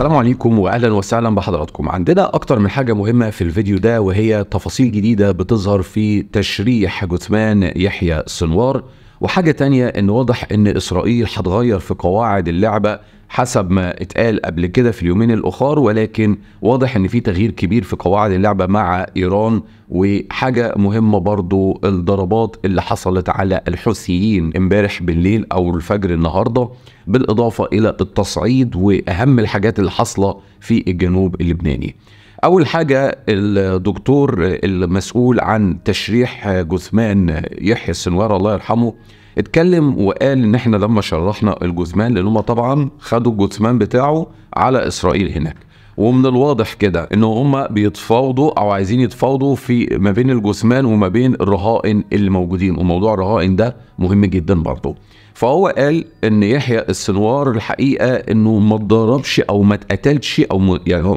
السلام عليكم واهلا وسهلا بحضراتكم عندنا اكتر من حاجه مهمه في الفيديو ده وهي تفاصيل جديده بتظهر في تشريح جثمان يحيى سنوار وحاجة تانية ان واضح ان اسرائيل هتغير في قواعد اللعبة حسب ما اتقال قبل كده في اليومين الاخر ولكن واضح ان في تغيير كبير في قواعد اللعبة مع ايران وحاجة مهمة برضو الضربات اللي حصلت على الحوثيين امبارح بالليل او الفجر النهاردة بالاضافة الى التصعيد واهم الحاجات اللي حاصلة في الجنوب اللبناني اول حاجه الدكتور المسؤول عن تشريح جثمان يحيى السنوار الله يرحمه اتكلم وقال ان احنا لما شرحنا الجثمان لان هما طبعا خدوا الجثمان بتاعه على اسرائيل هناك ومن الواضح كده ان هم بيتفاوضوا او عايزين يتفاوضوا في ما بين الجثمان وما بين الرهائن اللي موجودين وموضوع الرهائن ده مهم جدا برضه فهو قال ان يحيى السنوار الحقيقه انه ما اتضربش او ما اتقتلش او م... يعني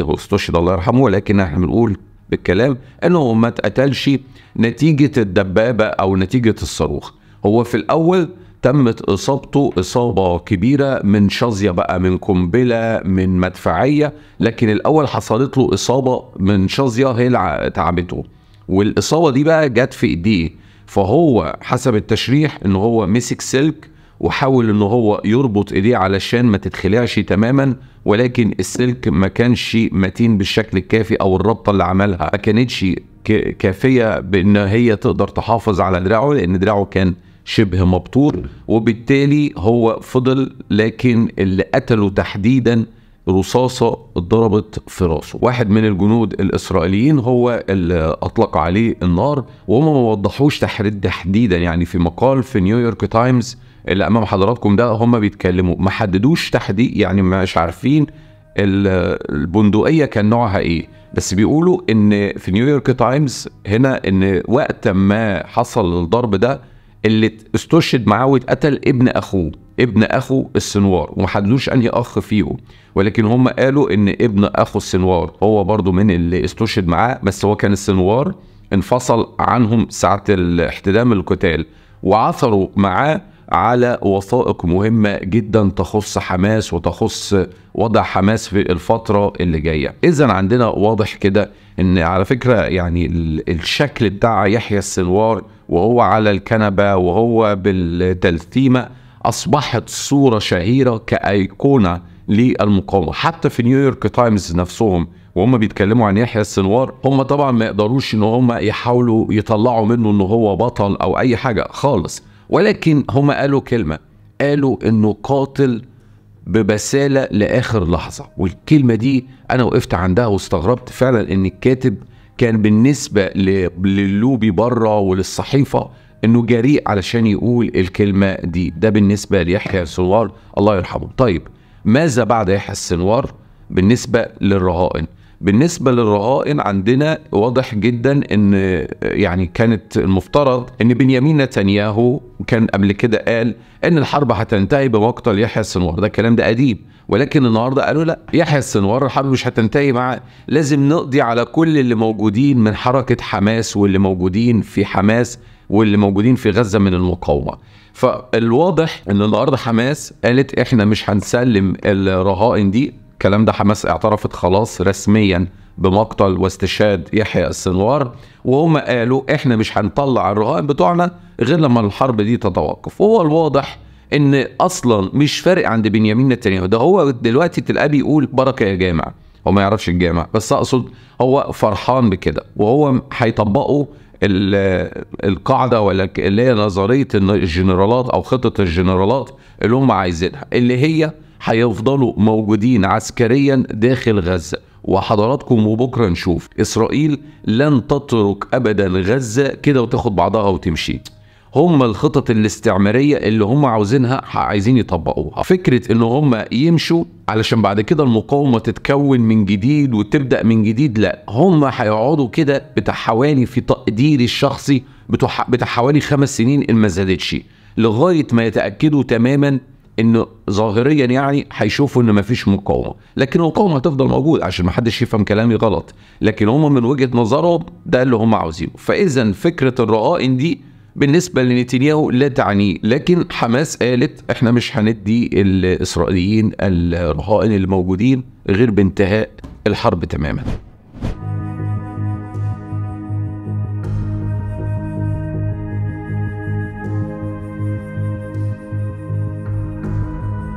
استشهد الله يرحمه ولكن احنا بنقول بالكلام انه ما اتقتلش نتيجه الدبابه او نتيجه الصاروخ هو في الاول تمت اصابته اصابه كبيره من شظيه بقى من قنبله من مدفعيه لكن الاول حصلت له اصابه من شظيه هي اللي تعبته والاصابه دي بقى جت في ايديه فهو حسب التشريح ان هو مسك سلك وحاول ان هو يربط ايديه علشان ما تتخلعش تماما ولكن السلك ما كانش متين بالشكل الكافي او الرابطه اللي عملها ما كانتش كافيه بان هي تقدر تحافظ على دراعه لان دراعه كان شبه مبتور وبالتالي هو فضل لكن اللي قتله تحديدا رصاصة اتضربت في راسه واحد من الجنود الإسرائيليين هو اللي أطلق عليه النار وهم ما وضحوش تحديدا يعني في مقال في نيويورك تايمز اللي امام حضراتكم ده هم بيتكلموا ما حددوش تحديد يعني مش عارفين البندقيه كان نوعها ايه بس بيقولوا ان في نيويورك تايمز هنا ان وقت ما حصل الضرب ده اللي استشهد معاه واتقتل ابن اخوه ابن اخو السنوار وما حددوش انهي اخ فيهم ولكن هم قالوا ان ابن اخو السنوار هو برضو من اللي استشهد معاه بس هو كان السنوار انفصل عنهم ساعه احتدام القتال وعثروا معاه على وثائق مهمه جدا تخص حماس وتخص وضع حماس في الفتره اللي جايه اذا عندنا واضح كده ان على فكره يعني الشكل بتاع يحيى السنوار وهو على الكنبه وهو بالتلثيمه اصبحت صوره شهيره كايقونه للمقاومه حتى في نيويورك تايمز نفسهم وهم بيتكلموا عن يحيى السنوار هم طبعا ما يقدروش ان هم يحاولوا يطلعوا منه ان هو بطل او اي حاجه خالص ولكن هما قالوا كلمة قالوا انه قاتل ببسالة لآخر لحظة والكلمة دي أنا وقفت عندها واستغربت فعلا ان الكاتب كان بالنسبة للوبي بره وللصحيفة انه جريء علشان يقول الكلمة دي ده بالنسبة ليحيى السنوار الله يرحمه طيب ماذا بعد يحيى السنوار بالنسبة للرهائن بالنسبه للرهائن عندنا واضح جدا ان يعني كانت المفترض ان بنيامين نتنياهو كان قبل كده قال ان الحرب هتنتهي بمقتل يحيى السنوار ده الكلام ده قديم ولكن النهارده قالوا لا يحيى السنوار الحرب مش هتنتهي مع لازم نقضي على كل اللي موجودين من حركه حماس واللي موجودين في حماس واللي موجودين في غزه من المقاومه فالواضح ان النهارده حماس قالت احنا مش هنسلم الرهائن دي الكلام ده حماس اعترفت خلاص رسميا بمقتل واستشهاد يحيى السنوار وهم قالوا احنا مش هنطلع الرهائن بتوعنا غير لما الحرب دي تتوقف وهو الواضح ان اصلا مش فارق عند بنيامين نتنياهو ده هو دلوقتي تلقاه بيقول بركه يا جامع هو ما يعرفش الجامع بس اقصد هو فرحان بكده وهو هيطبقه القاعده ولا اللي هي نظريه الجنرالات او خطه الجنرالات اللي هم عايزينها اللي هي هيفضلوا موجودين عسكريا داخل غزة وحضراتكم وبكره نشوف اسرائيل لن تترك ابدا غزه كده وتاخد بعضها وتمشي هم الخطط الاستعمارية اللي هم عاوزينها عايزين يطبقوها فكرة ان هم يمشوا علشان بعد كده المقاومة تتكون من جديد وتبدأ من جديد لا هم هيقعدوا كده بتاع حوالي في تقديري الشخصي بتاع حوالي خمس سنين إن ما زادتش لغاية ما يتأكدوا تماما انه ظاهريا يعني هيشوفوا ان مفيش مقاومه لكن المقاومه هتفضل موجوده عشان ما حدش يفهم كلامي غلط لكن هم من وجهه نظرهم ده اللي هم عاوزينه فاذا فكره الرقائن دي بالنسبه لنتنياهو لا تعنيه لكن حماس قالت احنا مش هندي الاسرائيليين الرهائن الموجودين غير بانتهاء الحرب تماما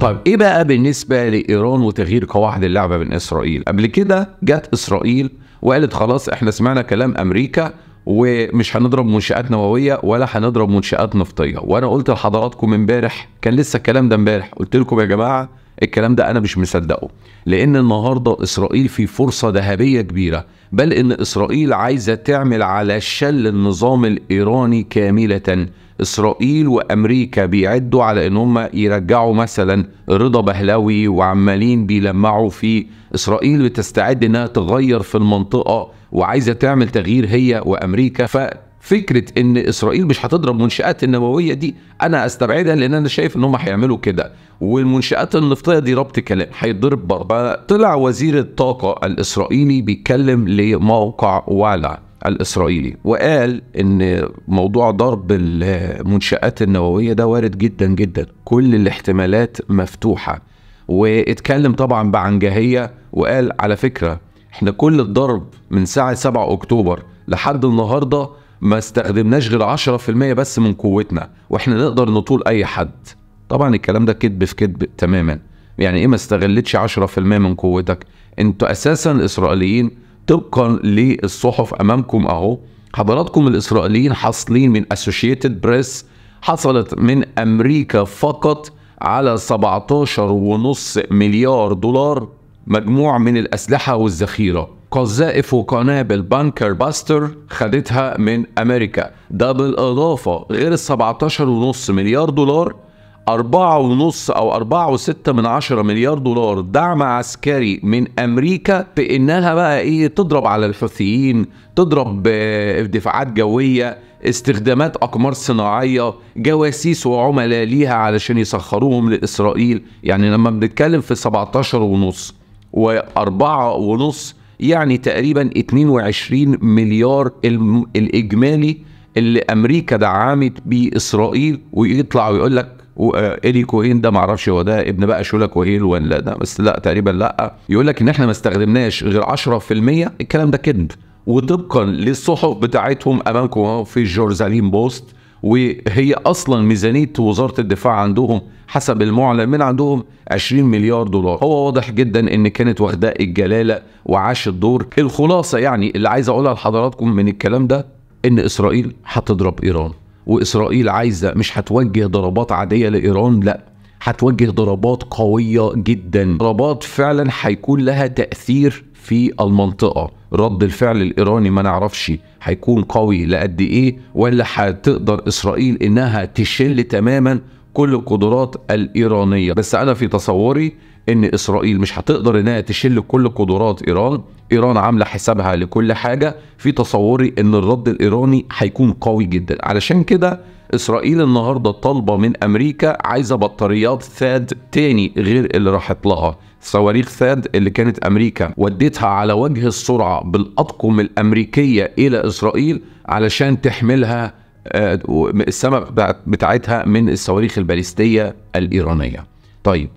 طيب ايه بقى بالنسبه لايران وتغيير قواعد اللعبه من اسرائيل؟ قبل كده جت اسرائيل وقالت خلاص احنا سمعنا كلام امريكا ومش هنضرب منشآت نووية ولا هنضرب منشآت نفطية وأنا قلت لحضراتكم امبارح كان لسه الكلام ده امبارح قلت لكم يا جماعة الكلام ده أنا مش مصدقه لأن النهاردة إسرائيل في فرصة ذهبية كبيرة بل إن إسرائيل عايزة تعمل على شل النظام الإيراني كاملة اسرائيل وامريكا بيعدوا على ان هم يرجعوا مثلا رضا بهلوي وعمالين بيلمعوا في اسرائيل بتستعد انها تغير في المنطقه وعايزه تعمل تغيير هي وامريكا ف فكره ان اسرائيل مش هتضرب منشات النوويه دي انا استبعدها لان انا شايف ان هم هيعملوا كده والمنشات النفطيه دي ربط كلام هيتضرب برضه طلع وزير الطاقه الاسرائيلي بيتكلم لموقع وعلا الإسرائيلي وقال إن موضوع ضرب المنشآت النووية ده وارد جدا جدا كل الاحتمالات مفتوحة واتكلم طبعا بعنجهية وقال على فكرة احنا كل الضرب من ساعة 7 أكتوبر لحد النهاردة ما استخدمناش غير 10% بس من قوتنا واحنا نقدر نطول أي حد طبعا الكلام ده كذب في كذب تماما يعني ايه ما استغلتش 10% من قوتك انتوا اساسا الاسرائيليين طبقا للصحف امامكم اهو حضراتكم الاسرائيليين حاصلين من اسوشيتد بريس حصلت من امريكا فقط على 17.5 مليار دولار مجموع من الاسلحه والذخيره قذائف وقنابل بانكر باستر خدتها من امريكا ده بالاضافه غير ال 17.5 مليار دولار أربعة ونص أو أربعة وستة من عشرة مليار دولار دعم عسكري من أمريكا بإنها بقى إيه تضرب على الحوثيين تضرب آه، دفاعات جوية استخدامات أقمار صناعية جواسيس وعملاء ليها علشان يسخروهم لإسرائيل يعني لما بنتكلم في 17 ونص وأربعة ونص يعني تقريبا 22 مليار الإجمالي اللي أمريكا دعمت بإسرائيل إسرائيل ويطلع ويقول لك وإيدي كوهين ده معرفش هو ده ابن بقى شولا كوهين ولا ده بس لا تقريبا لا يقول لك ان احنا ما استخدمناش غير 10% الكلام ده كذب وطبقا للصحف بتاعتهم امامكم في جورزاليم بوست وهي اصلا ميزانيه وزاره الدفاع عندهم حسب المعلن من عندهم 20 مليار دولار هو واضح جدا ان كانت واخداء الجلاله وعاش الدور الخلاصه يعني اللي عايز اقولها لحضراتكم من الكلام ده ان اسرائيل هتضرب ايران واسرائيل عايزه مش هتوجه ضربات عاديه لايران لا هتوجه ضربات قويه جدا ضربات فعلا هيكون لها تاثير في المنطقه رد الفعل الايراني ما نعرفش هيكون قوي لقد ايه ولا هتقدر اسرائيل انها تشل تماما كل القدرات الايرانيه بس انا في تصوري ان اسرائيل مش هتقدر انها تشل كل قدرات ايران ايران عامله حسابها لكل حاجه في تصوري ان الرد الايراني هيكون قوي جدا علشان كده اسرائيل النهارده طالبه من امريكا عايزه بطاريات ثاد تاني غير اللي راحت لها صواريخ ثاد اللي كانت امريكا وديتها على وجه السرعه بالاطقم الامريكيه الى اسرائيل علشان تحملها آه، السماء بتاعتها من الصواريخ الباليستيه الايرانيه طيب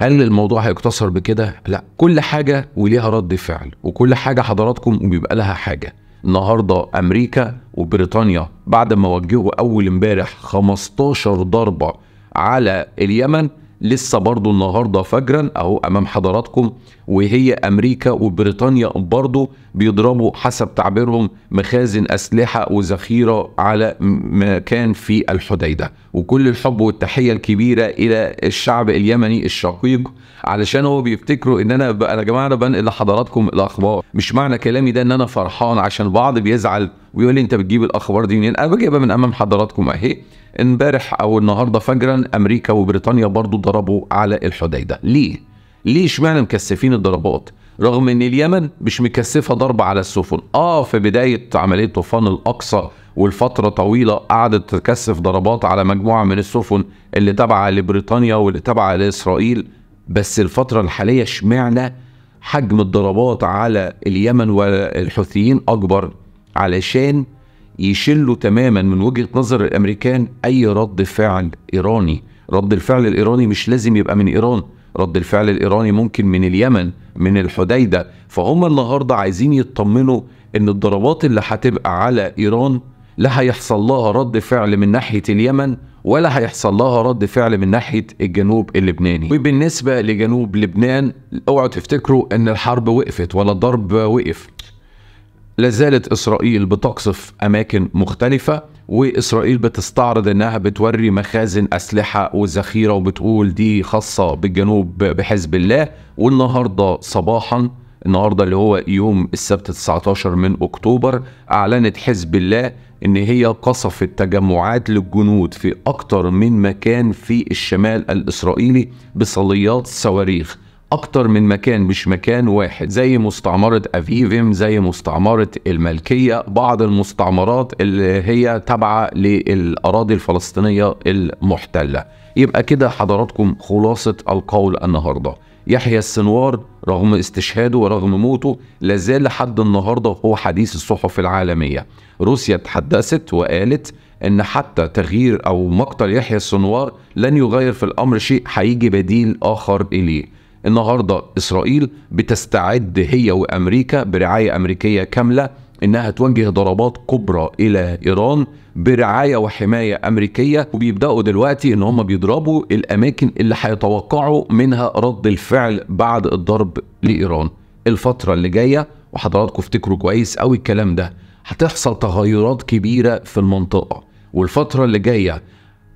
هل الموضوع هيقتصر بكده؟ لا، كل حاجة وليها رد فعل، وكل حاجة حضراتكم بيبقى لها حاجة. النهارده أمريكا وبريطانيا بعد ما وجهوا أول امبارح 15 ضربة على اليمن لسه برضو النهاردة فجرا أهو أمام حضراتكم وهي أمريكا وبريطانيا برضو بيضربوا حسب تعبيرهم مخازن أسلحة وذخيرة على مكان في الحديدة وكل الحب والتحية الكبيرة إلى الشعب اليمني الشقيق علشان هو بيفتكروا ان انا انا يا جماعه انا بنقل لحضراتكم الاخبار مش معنى كلامي ده ان انا فرحان عشان بعض بيزعل ويقول لي انت بتجيب الاخبار دي منين انا بجيبها من امام حضراتكم اهي امبارح او النهارده فجرا امريكا وبريطانيا برضو ضربوا على الحديده ليه ليه اشمعنى مكثفين الضربات رغم ان اليمن مش مكثفه ضربه على السفن اه في بدايه عمليه طوفان الاقصى والفترة طويلة قعدت تكثف ضربات على مجموعة من السفن اللي تابعة لبريطانيا واللي تابعة لإسرائيل بس الفترة الحالية اشمعنى حجم الضربات على اليمن والحوثيين أكبر علشان يشلوا تماما من وجهه نظر الامريكان اي رد فعل ايراني رد الفعل الايراني مش لازم يبقى من ايران رد الفعل الايراني ممكن من اليمن من الحديده فهم النهارده عايزين يطمنوا ان الضربات اللي هتبقى على ايران لا هيحصل لها رد فعل من ناحيه اليمن ولا هيحصل لها رد فعل من ناحيه الجنوب اللبناني وبالنسبه لجنوب لبنان اوعوا تفتكروا ان الحرب وقفت ولا الضرب وقف لازالت إسرائيل بتقصف أماكن مختلفة وإسرائيل بتستعرض إنها بتوري مخازن أسلحة وذخيرة وبتقول دي خاصة بالجنوب بحزب الله والنهاردة صباحا النهارده اللي هو يوم السبت 19 من اكتوبر اعلنت حزب الله ان هي قصفت تجمعات للجنود في اكتر من مكان في الشمال الاسرائيلي بصليات صواريخ اكتر من مكان مش مكان واحد زي مستعمرة افيفيم زي مستعمرة الملكية بعض المستعمرات اللي هي تابعة للاراضي الفلسطينية المحتلة يبقى كده حضراتكم خلاصة القول النهاردة يحيى السنوار رغم استشهاده ورغم موته لازال لحد النهاردة هو حديث الصحف العالمية روسيا تحدثت وقالت ان حتى تغيير او مقتل يحيى السنوار لن يغير في الامر شيء هيجي بديل اخر اليه النهارده اسرائيل بتستعد هي وامريكا برعايه امريكيه كامله انها توجه ضربات كبرى الى ايران برعايه وحمايه امريكيه وبيبداوا دلوقتي ان هم بيضربوا الاماكن اللي هيتوقعوا منها رد الفعل بعد الضرب لايران الفتره اللي جايه وحضراتكم افتكروا كويس قوي الكلام ده هتحصل تغيرات كبيره في المنطقه والفتره اللي جايه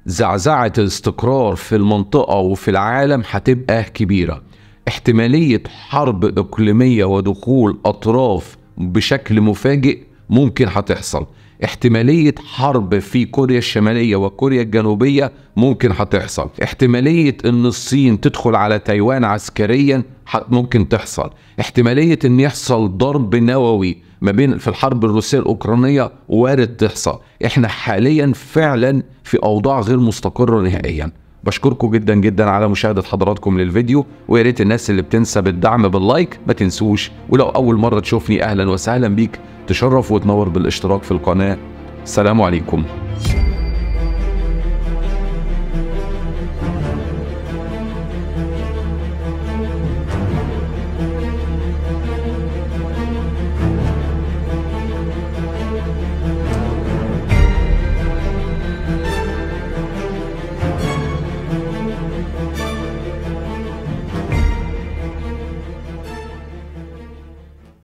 زعزعه الاستقرار في المنطقه وفي العالم هتبقى كبيره احتماليه حرب اقليميه ودخول اطراف بشكل مفاجئ ممكن هتحصل احتمالية حرب في كوريا الشمالية وكوريا الجنوبية ممكن هتحصل احتمالية ان الصين تدخل على تايوان عسكريا ممكن تحصل احتمالية ان يحصل ضرب نووي ما بين في الحرب الروسية الاوكرانية وارد تحصل احنا حاليا فعلا في اوضاع غير مستقرة نهائيا بشكركم جدا جدا على مشاهده حضراتكم للفيديو ويا ريت الناس اللي بتنسى بالدعم باللايك ما تنسوش ولو اول مره تشوفني اهلا وسهلا بيك تشرف وتنور بالاشتراك في القناه سلام عليكم